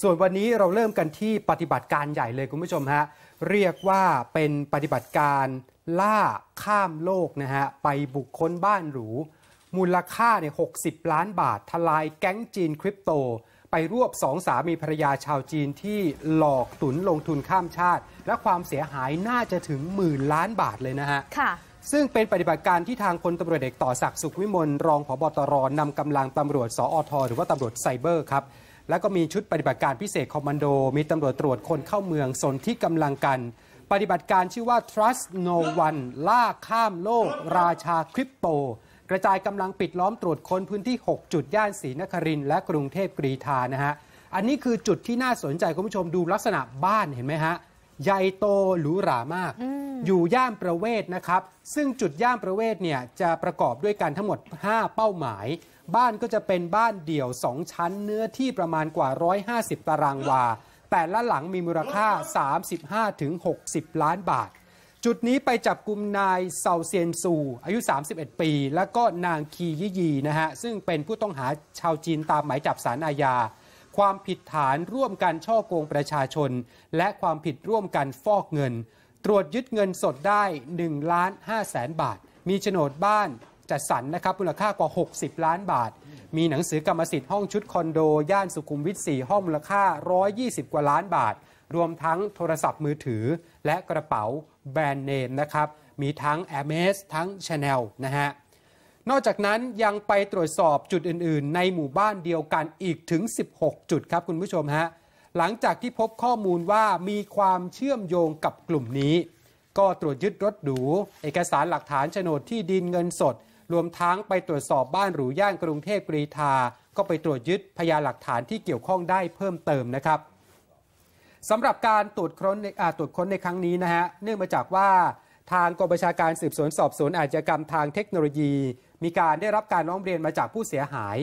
ส่วนวันนี้เราเริ่มกันที่ปฏิบัติการใหญ่เลยคุณผู้ชมฮะเรียกว่าเป็นปฏิบัติการล่าข้ามโลกนะฮะไปบุคคลบ้านหรูมูลค่าเนี่ยหกล้านบาททลายแก๊งจีนคริปโตไปรวบสองสามีภรรยาชาวจีนที่หลอกตุนลงทุนข้ามชาติ และความเสียหายน่าจะถึงหมื่นล้านบาทเลยนะฮะค่ะซึ่งเป็นปฏิบัติการที่ทางพลตารวจเอกต่อศักดิ์สุขวิมลรองผบตรนำกำลังตำรวจ สอท หรือว่าตำรวจไซเบอร์ครับแล้วก็มีชุดปฏิบัติการพิเศษคอมมานโด มีตำรวจตรวจคนเข้าเมืองสนที่กำลังกัน ปฏิบัติการชื่อว่า Trust No One ล่า ข้ามโลก ราชาคริปโตกระจายกำลังปิดล้อมตรวจคนพื้นที่ 6 จุดย่านศรีนครินและกรุงเทพกรีธานะฮะ อันนี้คือจุดที่น่าสนใจคุณผู้ชมดูลักษณะบ้านเห็นไหมฮะใหญ่โตหรูหรามากอยู่ย่านประเวศนะครับ ซึ่งจุดย่านประเวศเนี่ยจะประกอบด้วยกันทั้งหมด 5 เป้าหมาย บ้านก็จะเป็นบ้านเดี่ยว 2 ชั้นเนื้อที่ประมาณกว่า 150 ตารางวา แต่ละหลังมีมูลค่า 35-60 ล้านบาท จุดนี้ไปจับกลุ่มนายเซาเซียนซู อายุ 31 ปี และก็นางคียี่ยีนะฮะ ซึ่งเป็นผู้ต้องหาชาวจีนตามหมายจับสารอาญา ความผิดฐานร่วมกันช่อโกงประชาชน และความผิดร่วมกันฟอกเงินตรวจยึดเงินสดได้1ล้าน5แสนบาท มีโฉนดบ้านจัดสรรนะครับ มูลค่ากว่า 60 ล้านบาท มีหนังสือกรรมสิทธิ์ห้องชุดคอนโด ย่านสุขุมวิท4ห้องมูลค่า 120 กว่าล้านบาท รวมทั้งโทรศัพท์มือถือ และกระเป๋าแบรนด์เนมนะครับ มีทั้ง a อ s ทั้ง Chanel นะฮะ นอกจากนั้นยังไปตรวจสอบจุดอื่นๆ ในหมู่บ้านเดียวกันอีกถึง 16 จุดครับ คุณผู้ชมฮะหลังจากที่พบข้อมูลว่ามีความเชื่อมโยงกับกลุ่มนี้ ก็ตรวจยึดรถหรูเอกสารหลักฐานโฉนดที่ดินเงินสด รวมทั้งไปตรวจสอบบ้านหรูย่านกรุงเทพกรีธาก็ไปตรวจยึดพยานหลักฐานที่เกี่ยวข้องได้เพิ่มเติมนะครับสำหรับการตรวจค้นตรวจค้นในครั้งนี้นะฮะ เนื่องมาจากว่าทางกองบัญชาการสืบสวนสอบสวนอาชญากรรมทางเทคโนโลยี มีการได้รับการร้องเรียนมาจากผู้เสียหาย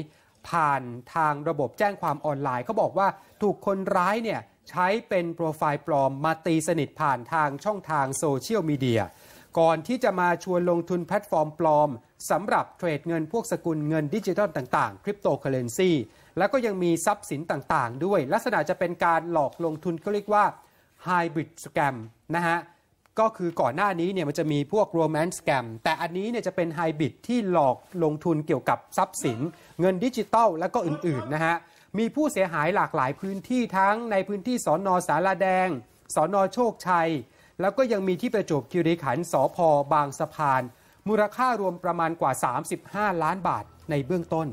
ผ่านทางระบบแจ้งความออนไลน์เขาบอกว่าถูกคนร้ายเนี่ยใช้เป็นโปรไฟล์ปลอมมาตีสนิทผ่านทางช่องทางโซเชียลมีเดีย ก่อนที่จะมาชวนลงทุนแพลตฟอร์มปลอมสำหรับเทรดเงินพวกสกุลเงินดิจิทัลต่าง ๆคริปโตเคอเรนซีแล้วก็ยังมีทรัพย์สินต่างๆ ด้วย ลักษณะจะเป็นการหลอกลงทุนก็เรียกว่าไฮบริดสแกมนะฮะก็คือก่อนหน้านี้เนี่ยมันจะมีพวกโรแมนต์แกมแต่อันนี้เนี่ยจะเป็นไฮบริดที่หลอกลงทุนเกี่ยวกับทรัพย์สิน เงินดิจิตอลและก็อื่น ๆ นะฮะ มีผู้เสียหายหลากหลายพื้นที่ทั้งในพื้นที่สอนอสาราแดง สอนอโชคชัย แล้วก็ยังมีที่ประจบคิริขัน สอพอบางสะพาน มูลค่ารวมประมาณกว่า 35 ล้านบาทในเบื้องต้น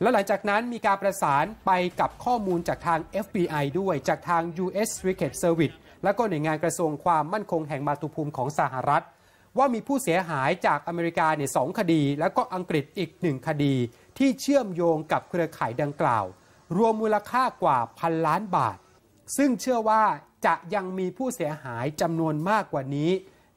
แล้วหลังจากนั้นมีการประสานไปกับข้อมูลจากทาง FBI ด้วยจากทาง U.S. Secret Service และก็หน่วยงานกระทรวงความมั่นคงแห่งมาตุภูมิของสหรัฐ ว่ามีผู้เสียหายจากอเมริกาเนี่ยสองคดี และก็อังกฤษอีกหนึ่งคดี ที่เชื่อมโยงกับเครือข่ายดังกล่าว รวมมูลค่ากว่าพันล้านบาท ซึ่งเชื่อว่าจะยังมีผู้เสียหายจำนวนมากกว่านี้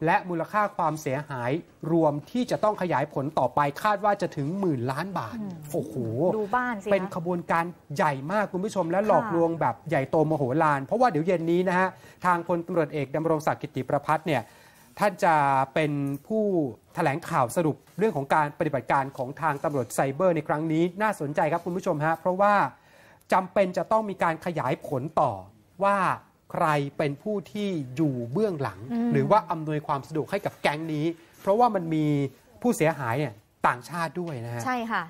และมูลค่าความเสียหายรวมที่จะต้องขยายผลต่อไปคาดว่าจะถึงหมื่นล้านบาท โอ้โห ดูบ้านเป็นขบวนการใหญ่มากคุณผู้ชม และหลอกลวงแบบใหญ่โตมโหฬารเพราะว่าเดี๋ยวเย็นนี้นะฮะ ทางพลตำรวจเอกดำรงศักดิ์กิติประพัฒน์เนี่ยท่านจะเป็นผู้แถลงข่าวสรุปเรื่องของการปฏิบัติการของทางตำรวจไซเบอร์ ในครั้งนี้ น่าสนใจครับคุณผู้ชมฮะเพราะว่าจำเป็นจะต้องมีการขยายผลต่อว่าใครเป็นผู้ที่อยู่เบื้องหลัง หรือว่าอำนวยความสะดวกให้กับแก๊งนี้ เพราะว่ามันมีผู้เสียหายเนี่ยต่างชาติด้วยนะฮะใช่ค่ะ